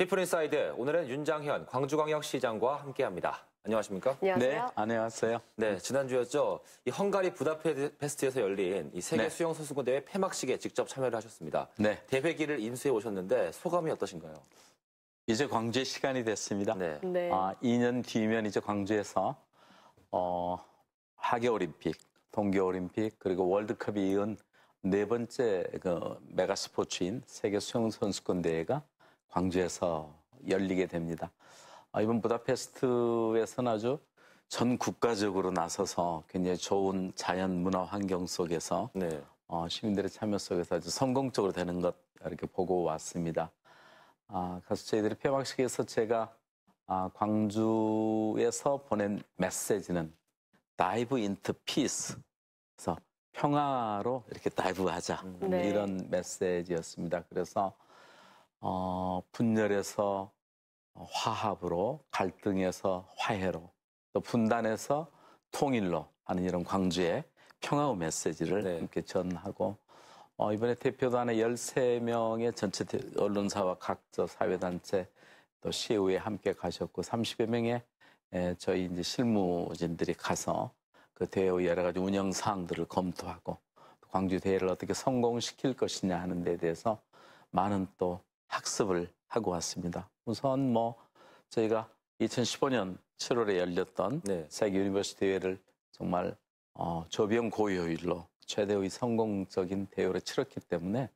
피프린사이드 오늘은 윤장현 광주광역시장과 함께합니다. 안녕하십니까? 안녕하세요. 네, 안녕하세요. 네, 지난주였죠. 이 헝가리 부다페스트에서 열린 이 세계 네. 수영 선수권 대회 폐막식에 직접 참여를 하셨습니다. 네. 대회기를 인수해 오셨는데 소감이 어떠신가요? 이제 광주의 시간이 됐습니다. 네. 네. 아, 2년 뒤면 이제 광주에서 어, 하계 올림픽, 동계 올림픽 그리고 월드컵이 이은 네 번째 그 메가 스포츠인 세계 수영 선수권 대회가 광주에서 열리게 됩니다. 아, 이번 부다페스트에서는 아주 전 국가적으로 나서서 굉장히 좋은 자연 문화 환경 속에서 네. 어, 시민들의 참여 속에서 아주 성공적으로 되는 것 이렇게 보고 왔습니다. 아, 가수 저희들이 폐막식에서 제가 아, 광주에서 보낸 메시지는 다이브 인트 피스 그래서 평화로 이렇게 다이브하자 음. 네. 이런 메시지였습니다. 그래서 어, 분열에서 화합으로, 갈등에서 화해로, 또 분단에서 통일로 하는 이런 광주의 평화의 메시지를 네. 함께 전하고 어, 이번에 대표단의 13명의 전체 언론사와 각저 사회단체 또 시의회 에 함께 가셨고 30여 명의 에, 예, 저희 이제 실무진들이 가서 그 대회의 여러 가지 운영 사항들을 검토하고 광주 대회를 어떻게 성공시킬 것이냐 하는 데 대해서 많은 또 학습을 하고 왔습니다. 우선 뭐 저희가 2015년 7월에 열렸던 네. 세계 유니버시 대회를 정말 어, 저비 고효율로 최대의 성공적인 대회로 치렀기 때문에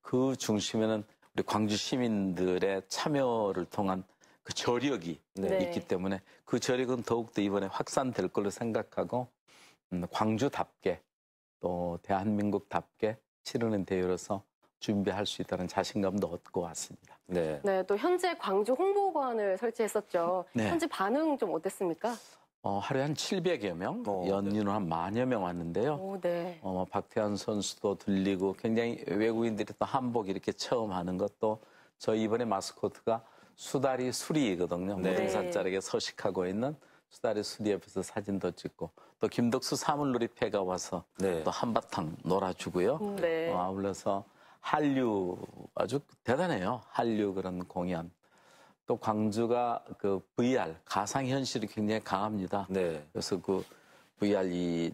그 중심에는 우리 광주 시민들의 참여를 통한 그 저력이 네. 네. 있기 때문에 그 저력은 더욱더 이번에 확산될 걸로 생각하고 음, 광주답게 또 대한민국답게 치르는 대회로서 준비할 수 있다는 자신감도 얻고 왔습니다. 네. 네, 또 현재 광주 홍보관을 설치했었죠. 네. 현재 반응 좀 어땠습니까? 어, 하루에 한 700여 명, 어, 네. 연인으한 만여 명 왔는데요. 오, 네. 어, 뭐 박태환 선수도 들리고 굉장히 외국인들이 또 한복 이렇게 처음 하는 것도 저희 이번에 마스코트가 수다리 수리거든요. 네. 모든산자락에 서식하고 있는 수다리 수리 옆에서 사진도 찍고 또 김덕수 사물놀이패가 와서 네. 또 한바탕 놀아주고요. 네. 어, 아울러서 한류 아주 대단해요. 한류 그런 공연. 또 광주가 그 VR 가상 현실이 굉장히 강합니다. 네. 그래서 그 VR 이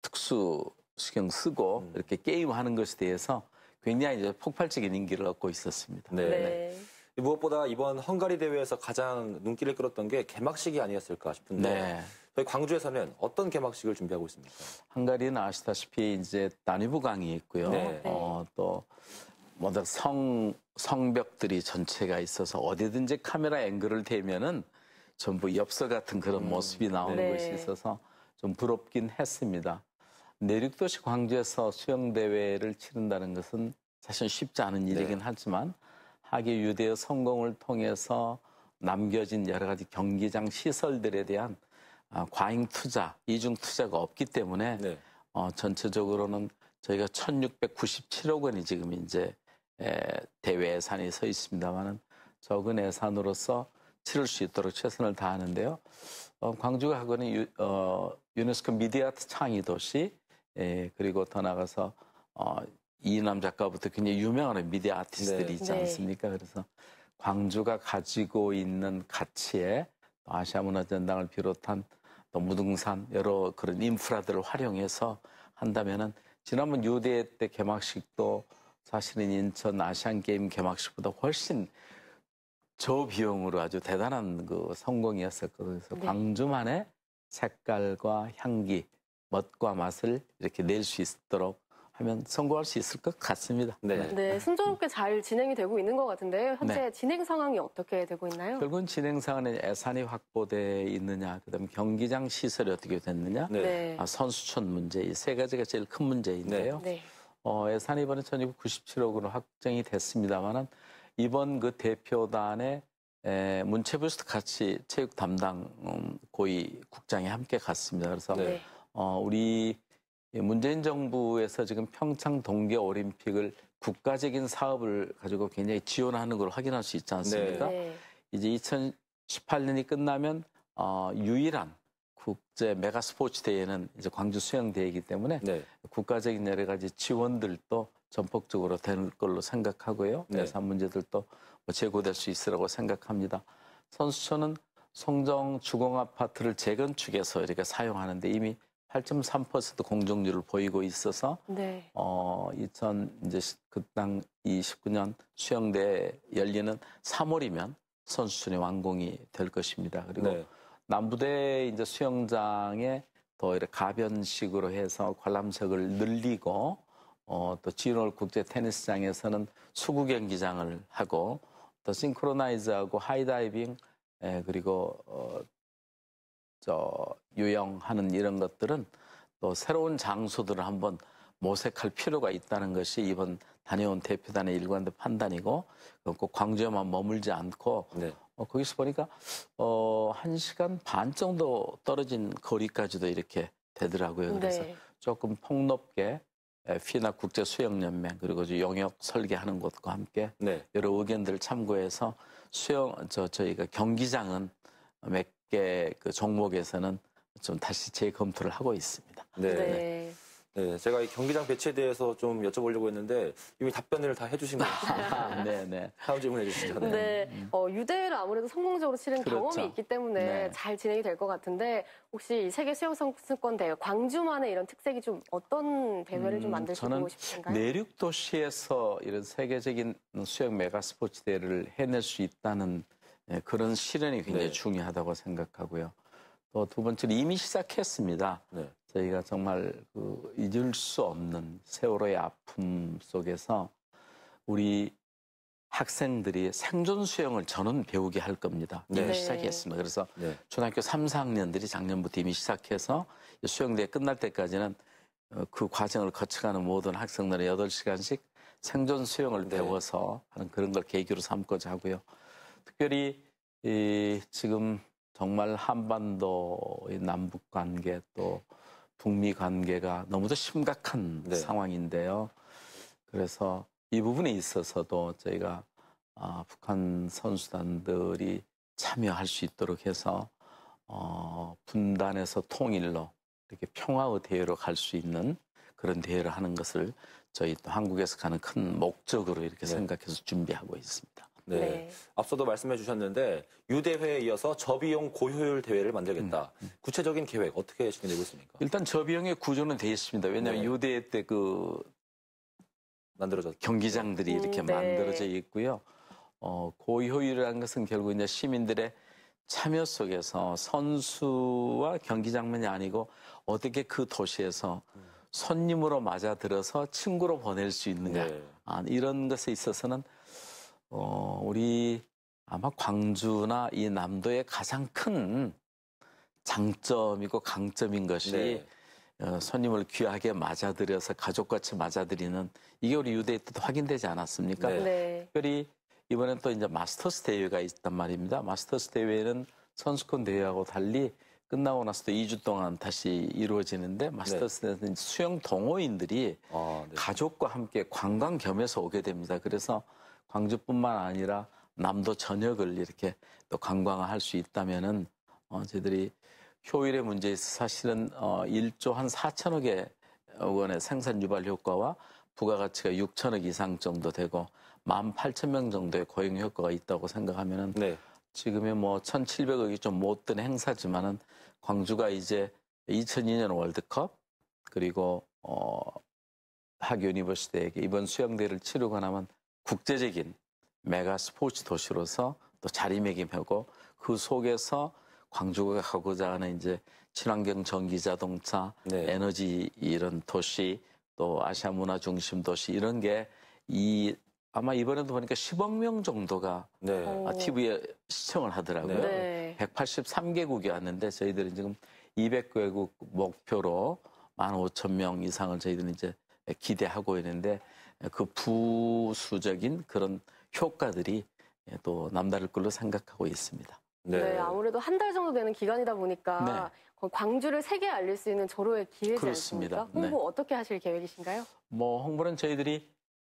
특수 수경 쓰고 음. 이렇게 게임하는 것에 대해서 굉장히 이제 폭발적인 인기를 얻고 있었습니다. 네. 네. 무엇보다 이번 헝가리 대회에서 가장 눈길을 끌었던 게 개막식이 아니었을까 싶은데 네. 광주에서는 어떤 개막식을 준비하고 있습니까? 한가리는 아시다시피 이제 단위부 강이 있고요. 네. 네. 어, 또 먼저 성 성벽들이 전체가 있어서 어디든지 카메라 앵글을 대면은 전부 엽서 같은 그런 음, 모습이 나오는 네. 것이 있어서 좀 부럽긴 했습니다. 내륙도시 광주에서 수영대회를 치른다는 것은 사실 쉽지 않은 네. 일이긴 네. 하지만 하계 유대의 성공을 통해서 남겨진 여러 가지 경기장 시설들에 대한 아, 과잉 투자, 이중 투자가 없기 때문에 네. 어, 전체적으로는 저희가 1,697억 원이 지금 이제 에, 대외 예산이 서 있습니다만은 적은 예산으로서 치를 수 있도록 최선을 다하는데요. 어, 광주가 하고는 유, 어, 유네스코 미디어 아트 창의 도시 에, 그리고 더 나가서 어, 이남 작가부터 굉장히 유명한 미디어 아티스트들이 네. 있지 네. 않습니까? 네. 그래서 광주가 가지고 있는 가치에 아시아 문화전당을 비롯한 무등산 여러 그런 인프라들을 활용해서 한다면은 지난번 유대때 개막식도 사실은 인천 아시안 게임 개막식보다 훨씬 저 비용으로 아주 대단한 그 성공이었었거든요. 그래서 네. 광주만의 색깔과 향기, 멋과 맛을 이렇게 낼 수 있도록 하면 성공할 수 있을 것 같습니다. 네. 네, 네 순조롭게 잘 진행이 되고 있는 것 같은데요. 현재 네. 진행 상황이 어떻게 되고 있나요? 결국은 진행 상황은 예산이 확보돼 있느냐, 그다음 경기장 시설이 어떻게 됐느냐, 네. 네. 아, 선수촌 문제 이세 가지가 제일 큰 문제인데요. 네. 네. 어, 예산이 이번에 1,297억으로 확정이 됐습니다만은 이번 그 대표단의 에, 문체부스서 같이 체육 담당 음, 고위 국장이 함께 갔습니다. 그래서 어, 우리 예, 문재인 정부에서 지금 평창 동계 올림픽을 국가적인 사업을 가지고 굉장히 지원하는 걸 확인할 수 있지 않습니까? 네. 네. 이제 2018년이 끝나면 어, 유일한 국제 메가 스포츠 대회는 이제 광주 수영 대회이기 때문에 네. 국가적인 여러 가지 지원들도 전폭적으로 될 걸로 생각하고요. 네. 예산 문제들도 뭐 제고될 수 있으라고 생각합니다. 선수촌은 송정 주공 아파트를 재건축해서 이렇게 사용하는데 이미 8.3% 공정률을 보이고 있어서 네. 어 2000, 이제 그당 29년 수영대 열리는 3월이면 선수촌의 완공이 될 것입니다. 그리고 네. 남부대 이제 수영장에 더 이렇게 가변식으로 해서 관람석을 늘리고 어, 또 지올 국제 테니스장에서는 수구 경기장을 하고 또 싱크로나이즈하고 하이다이빙 에, 예, 그리고 어, 저 유영하는 이런 것들은 또 새로운 장소들을 한번 모색할 필요가 있다는 것이 이번 다녀온 대표단의 일관된 판단이고 꼭 광주에만 머물지 않고 네. 어, 거기서 보니까 어, 1시간 반 정도 떨어진 거리까지도 이렇게 되더라고요. 네. 그래서 네. 조금 폭넓게 피나 국제 수영연맹 그리고 영역 설계하는 곳과 함께 네. 여러 의견들을 참고해서 수영 저 저희가 경기장은 몇그 종목에서는 좀 다시 재검토를 하고 있습니다. 네. 네. 네, 제가 이 경기장 배치에 대해서 좀 여쭤보려고 했는데 이미 답변을 다 해주신 것 같습니다. 아, 네, 네. 다음 질문해 주시죠. 네, 네. 음. 어, 유대회를 아무래도 성공적으로 치른 그렇죠. 경험이 있기 때문에 네. 잘 진행이 될 것 같은데 혹시 세계 수영 선수권 대회 광주만의 이런 특색이 좀 어떤 대회를 좀 음, 만들고 싶으신가요? 내륙 도시에서 이런 세계적인 수영 메가 스포츠 대회를 해낼 수 있다는 네, 그런 실현이 굉장히 네. 중요하다고 생각하고요. 또 두 번째로 이미 시작했습니다. 네. 저희가 정말 그 잊을 수 없는 세월호의 아픔 속에서 우리 학생들이 생존 수영을 저는 배우게 할 겁니다. 이미 네. 시작했습니다. 그래서 네. 초등학교 3, 4학년들이 작년부터 이미 시작해서 수영대회 끝날 때까지는 어, 그 과정을 거쳐가는 모든 학생들의 8시간씩 생존 수영을 네. 배워서 하는 그런 걸 계기로 삼고자 하고요. 특별히 이 지금 정말 한반도의 남북 관계 또 북미 관계가 너무도 심각한 네. 상황인데요. 그래서 이 부분에 있어서도 저희가 아, 북한 선수단들이 참여할 수 있도록 해서 어, 분단에서 통일로 이렇게 평화의 대회로 갈 수 있는 그런 대회를 하는 것을 저희 또 한국에서 가는 큰 목적으로 이렇게 네. 생각해서 준비하고 있습니다. 네. 네. 앞서도 말씀해 주셨는데 유대회에 이어서 저비용 고효율 대회를 만들겠다. 음, 음. 구체적인 계획 어떻게 진행되고 있습니까? 일단 저비용의 구조는 돼 있습니다. 왜냐하면 네. 유대회 때 그 만들어져 경기장들이 음, 이렇게 네. 만들어져 있고요. 어, 고효율이라는 것은 결국 이제 시민들의 참여 속에서 선수와 경기장만이 아니고 어떻게 그 도시에서 음. 손님으로 맞아들어서 친구로 보낼 수 있는가 네. 아, 이런 것에 있어서는 어, 우리 아마 광주나 이 남도의 가장 큰 장점이고 강점인 것이 네. 어, 손님을 귀하게 맞아들여서 가족같이 맞아들이는 이게 우리 유대에 도 확인되지 않았습니까? 네. 네. 특별히 이번엔 또 이제 마스터스 대회가 있단 말입니다. 마스터스 대회는 선수권 대회하고 달리 끝나고 나서 도 2주 동안 다시 이루어지는데 마스터스 네. 대회는 수영 동호인들이 아, 네. 가족과 함께 관광 겸해서 오게 됩니다. 그래서 광주뿐만 아니라 남도 전역을 이렇게 또 관광할 수 있다면은 어, 저희들이 효율의 문제에서 사실은 어, 1조 한 4천억의 원의 생산 유발 효과와 부가가치가 6천억 이상 정도 되고 1 8천명 정도의 고용 효과가 있다고 생각하면은 네. 지금의 뭐 1,700억이 좀못든 행사지만은 광주가 이제 2002년 월드컵 그리고 어, 학 유니버시대에 이번 수영대를 치르고 나면 국제적인 메가 스포츠 도시로서 또 자리매김하고 그 속에서 광주가 가고자 하는 이제 친환경 전기 자동차, 네. 에너지 이런 도시, 또 아시아 문화 중심 도시 이런 게 이 아마 이번에도 보니까 10억 명 정도가 네. TV에 어. 아, 시청을 하더라고요. 네. 183개국이 왔는데 저희들은 지금 200개국 목표로 15,000명 이상을 저희들은 이제 기대하고 있는데 그 부수적인 그런 효과들이 예, 또 남다를 걸로 생각하고 있습니다. 네. 네 아무래도 한 달 정도 되는 기간이다 보니까 네. 광주를 세계에 알릴 수 있는 절호의 기회지 그렇습니다. 않습니까? 홍보 네. 어떻게 하실 계획이신가요? 뭐 홍보는 저희들이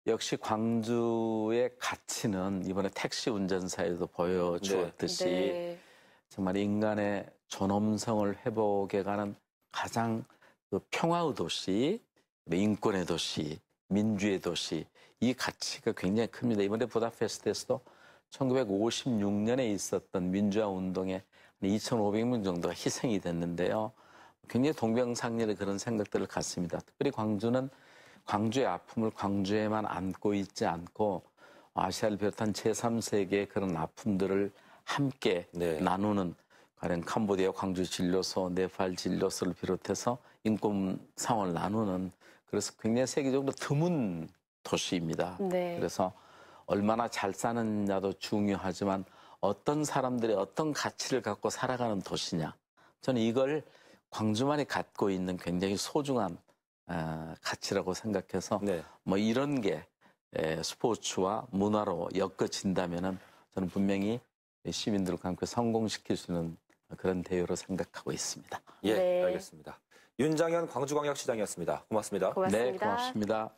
역시 광주의 가치는 이번에 택시 운전사에도 보여주었듯이 네. 정말 인간의 존엄성을 회복해 가는 가장 그 평화의 도시, 인권의 도시, 민주의 도시 이 가치가 굉장히 큽니다. 이번에 보다페스트에서도 1956년에 있었던 민주화 운동에 2,500명 정도가 희생이 됐는데요. 굉장히 동병상련의 그런 생각들을 갖습니다. 특별히 광주는 광주의 아픔을 광주에만 안고 있지 않고 아시아를 비롯한 제3세계의 그런 아픔들을 함께 네. 나누는 가령 캄보디아 광주 진료소, 네팔 진료소를 비롯해서 인권 상황을 나누는 그래서 굉장히 세계적으로 드문 도시입니다. 네. 그래서 얼마나 잘 사느냐도 중요하지만 어떤 사람들이 어떤 가치를 갖고 살아가는 도시냐. 저는 이걸 광주만이 갖고 있는 굉장히 소중한 어, 가치라고 생각해서 네. 뭐 이런 게 에, 스포츠와 문화로 엮어진다면 저는 분명히 시민들과 함께 성공시킬 수 있는 그런 대회로 생각하고 있습니다. 예, 네. 알겠습니다. 윤장현 광주광역시장이었습니다. 고맙습니다. 고맙습니다. 네, 고맙습니다.